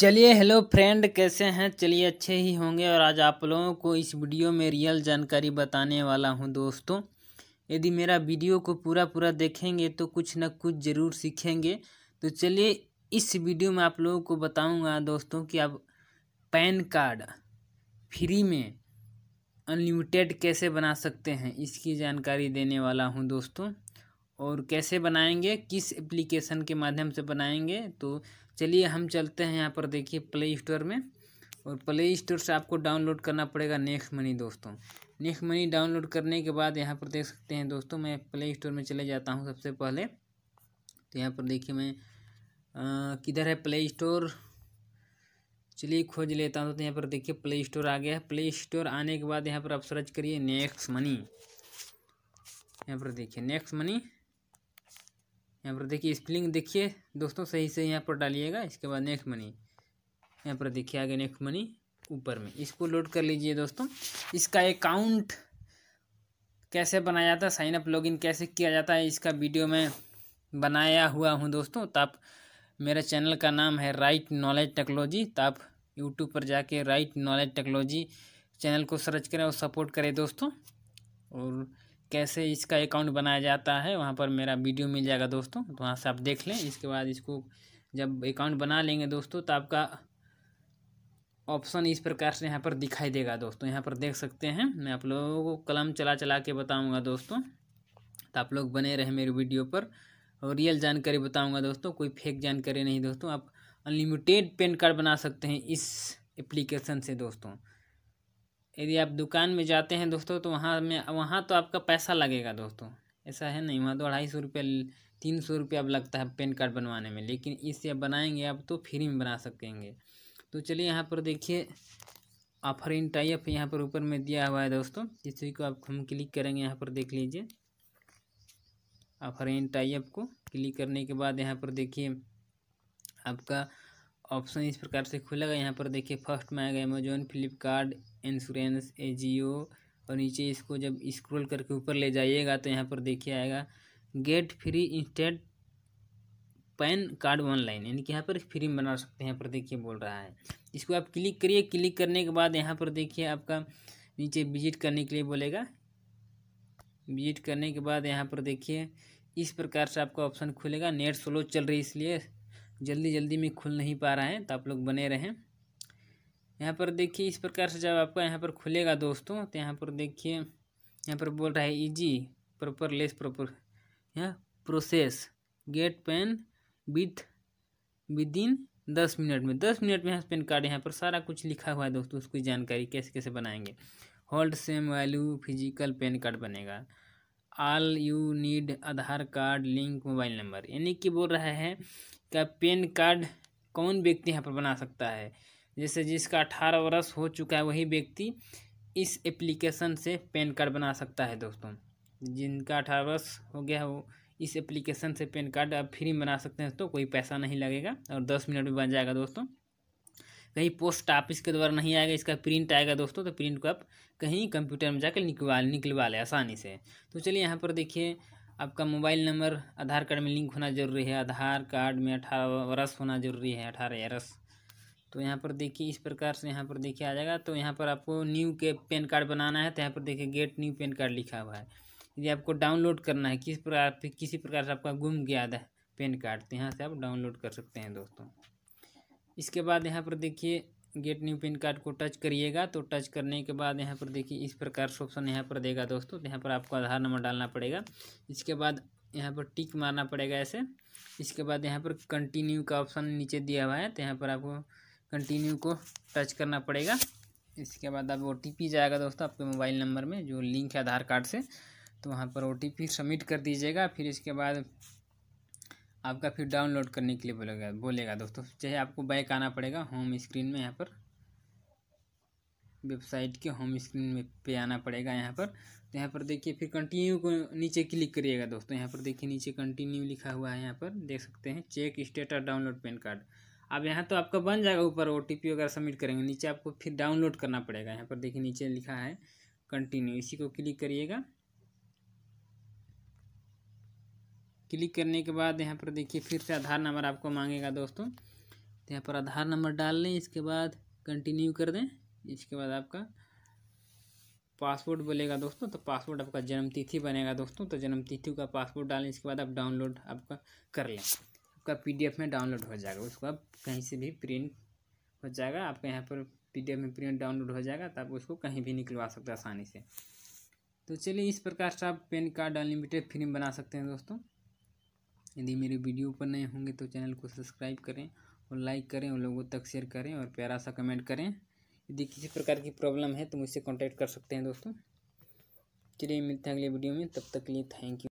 चलिए hello friend कैसे हैं चलिए अच्छे ही होंगे और आज आप लोगों को इस वीडियो में रियल जानकारी बताने वाला हूं दोस्तों यदि मेरा वीडियो को पूरा पूरा देखेंगे तो कुछ ना कुछ ज़रूर सीखेंगे तो चलिए इस वीडियो में आप लोगों को बताऊंगा दोस्तों कि आप पैन कार्ड फ्री में अनलिमिटेड कैसे बना सकते हैं इसकी जानकारी देने वाला हूँ दोस्तों और कैसे बनाएंगे किस एप्लीकेशन के माध्यम से बनाएंगे तो चलिए हम चलते हैं यहाँ पर देखिए प्ले स्टोर में और प्ले स्टोर से आपको डाउनलोड करना पड़ेगा नेक्स मनी दोस्तों नेक्स्ट मनी डाउनलोड करने के बाद यहाँ पर देख सकते हैं दोस्तों मैं प्ले स्टोर में चले जाता हूँ सबसे पहले तो यहाँ पर देखिए मैं किधर है प्ले स्टोर चलिए खोज लेता हूँ तो यहाँ पर देखिए प्ले स्टोर आ गया है प्ले स्टोर आने के बाद यहाँ पर आप सर्च करिए नेक्स मनी यहाँ पर देखिए नेक्स मनी यहाँ पर देखिए स्पेलिंग देखिए दोस्तों सही से यहाँ पर डालिएगा इसके बाद नेक्स्ट मनी यहाँ पर देखिए आगे नेक्स्ट मनी ऊपर में इसको लोड कर लीजिए दोस्तों इसका अकाउंट कैसे बनाया जाता है साइनअप लॉग कैसे किया जाता है इसका वीडियो मैं बनाया हुआ हूँ दोस्तों तो आप मेरा चैनल का नाम है राइट नॉलेज टेक्नोलॉजी तो आप यूट्यूब पर जाके राइट नॉलेज टेक्नोलॉजी चैनल को सर्च करें और सपोर्ट करें दोस्तों और कैसे इसका अकाउंट बनाया जाता है वहाँ पर मेरा वीडियो मिल जाएगा दोस्तों तो वहाँ से आप देख लें इसके बाद इसको जब अकाउंट बना लेंगे दोस्तों तो आपका ऑप्शन इस प्रकार से यहाँ पर दिखाई देगा दोस्तों यहाँ पर देख सकते हैं मैं आप लोगों को कलम चला चला के बताऊँगा दोस्तों तो आप लोग बने रहे मेरे वीडियो पर और रियल जानकारी बताऊँगा दोस्तों कोई फेक जानकारी नहीं दोस्तों आप अनलिमिटेड पेन कार्ड बना सकते हैं इस एप्लीकेशन से दोस्तों यदि आप दुकान में जाते हैं दोस्तों तो वहाँ में वहाँ तो आपका पैसा लगेगा दोस्तों ऐसा है नहीं वहाँ तो अढ़ाई सौ रुपये तीन सौ रुपये अब लगता है पेन कार्ड बनवाने में लेकिन इससे आप बनाएंगे आप तो फ्री में बना सकेंगे तो चलिए यहाँ पर देखिए ऑफर इन टाइप यहाँ पर ऊपर में दिया हुआ है दोस्तों जिसी को आप हम क्लिक करेंगे यहाँ पर देख लीजिए ऑफर इन टाइप को क्लिक करने के बाद यहाँ पर देखिए आपका ऑप्शन इस प्रकार से खुलेगा यहाँ पर देखिए फर्स्ट में आएगा अमेजोन फ्लिपकार्ट इंश्योरेंस ए और नीचे इसको जब स्क्रॉल करके ऊपर ले जाइएगा तो यहाँ पर देखिए आएगा get free instant PAN card online यानी कि यहाँ पर फ्री में बना सकते हैं यहाँ पर देखिए बोल रहा है इसको आप क्लिक करिए क्लिक करने के बाद यहाँ पर देखिए आपका नीचे विजिट करने के लिए बोलेगा विजिट करने के बाद यहाँ पर देखिए इस प्रकार से आपका ऑप्शन खुलेगा नेट स्लो चल रही है इसलिए जल्दी जल्दी में खुल नहीं पा रहा है तो आप लोग बने रहें यहाँ पर देखिए इस प्रकार से जब आपका यहाँ पर खुलेगा दोस्तों तो यहाँ पर देखिए यहाँ पर बोल रहा है इजी प्रॉपर लेस प्रॉपर यहाँ process get PAN with within दस मिनट में दस मिनट में यहाँ पेन कार्ड यहाँ पर सारा कुछ लिखा हुआ है दोस्तों उसकी जानकारी कैसे कैसे बनाएंगे hold same value physical PAN card बनेगा all you need Aadhaar card link mobile number यानी कि बोल रहा है का पेन कार्ड कौन व्यक्ति यहाँ पर बना सकता है जैसे जिसका अठारह वर्ष हो चुका है वही व्यक्ति इस एप्लीकेशन से पेन कार्ड बना सकता है दोस्तों जिनका अठारह वर्ष हो गया है वो इस एप्लीकेशन से पेन कार्ड आप फ्री में बना सकते हैं तो कोई पैसा नहीं लगेगा और दस मिनट में बन जाएगा दोस्तों कहीं पोस्ट ऑफिस के द्वारा नहीं आएगा इसका प्रिंट आएगा दोस्तों तो प्रिंट को आप कहीं कंप्यूटर में जाकर निकलवा निकलवा लें आसानी से तो चलिए यहाँ पर देखिए आपका मोबाइल नंबर आधार कार्ड में लिंक होना ज़रूरी है आधार कार्ड में अठारह वर्ष होना ज़रूरी है अठारह वर्ष तो यहाँ पर देखिए इस प्रकार से यहाँ पर देखिए आ जाएगा तो यहाँ पर आपको न्यू के पेन कार्ड बनाना है तो यहाँ पर देखिए गेट न्यू पेन कार्ड लिखा हुआ है यदि आपको डाउनलोड करना है किस प्रकार किसी प्रकार से आपका गुम गया है पेन कार्ड तो यहाँ से आप डाउनलोड कर सकते हैं दोस्तों इसके बाद यहाँ पर देखिए गेट न्यू पिन कार्ड को टच करिएगा तो टच करने के बाद यहाँ पर देखिए इस प्रकार से ऑप्शन यहाँ पर देगा दोस्तों तो यहाँ पर आपको आधार नंबर डालना पड़ेगा इसके बाद यहाँ पर टिक मारना पड़ेगा ऐसे इसके बाद यहाँ पर कंटिन्यू का ऑप्शन नीचे दिया हुआ है तो यहाँ पर आपको कंटिन्यू को टच करना पड़ेगा इसके बाद अब ओ जाएगा दोस्तों आपके मोबाइल नंबर में जो लिंक है आधार कार्ड से तो वहाँ पर ओ सबमिट कर दीजिएगा फिर इसके बाद आपका फिर डाउनलोड करने के लिए बोलेगा बोलेगा दोस्तों चाहे आपको बैक आना पड़ेगा होम स्क्रीन में यहाँ पर वेबसाइट के होम स्क्रीन में पे आना पड़ेगा यहाँ पर तो यहाँ पर देखिए फिर कंटिन्यू को नीचे क्लिक करिएगा दोस्तों यहाँ पर देखिए नीचे कंटिन्यू लिखा हुआ है यहाँ पर देख सकते हैं check status download PAN card अब यहाँ तो आपका बन जाएगा ऊपर ओ टी पी वगैरह सबमिट करेंगे नीचे आपको फिर डाउनलोड करना पड़ेगा यहाँ पर देखिए नीचे लिखा है कंटिन्यू इसी को क्लिक करिएगा क्लिक करने के बाद यहाँ पर देखिए फिर से आधार नंबर आपको मांगेगा दोस्तों तो यहाँ पर आधार नंबर डाल लें इसके बाद कंटिन्यू कर दें इसके बाद आपका पासपोर्ट बोलेगा दोस्तों तो पासपोर्ट आपका जन्मतिथि बनेगा दोस्तों तो जन्मतिथि का पासपोर्ट डालें इसके बाद आप डाउनलोड आपका कर लें आपका पीडीएफ में डाउनलोड हो जाएगा उसको आप कहीं से भी प्रिंट हो जाएगा आपका यहाँ पर पीडीएफ में प्रिंट डाउनलोड हो जाएगा तो आप उसको कहीं भी निकलवा सकते हैं आसानी से तो चलिए इस प्रकार से आप पेन कार्ड अनलिमिटेड फिल्म बना सकते हैं दोस्तों यदि मेरे वीडियो पर नए होंगे तो चैनल को सब्सक्राइब करें और लाइक करें और लोगों तक शेयर करें और प्यारा सा कमेंट करें यदि किसी प्रकार की प्रॉब्लम है तो मुझसे कॉन्टैक्ट कर सकते हैं दोस्तों चलिए मिलते हैं अगले वीडियो में तब तक के लिए थैंक यू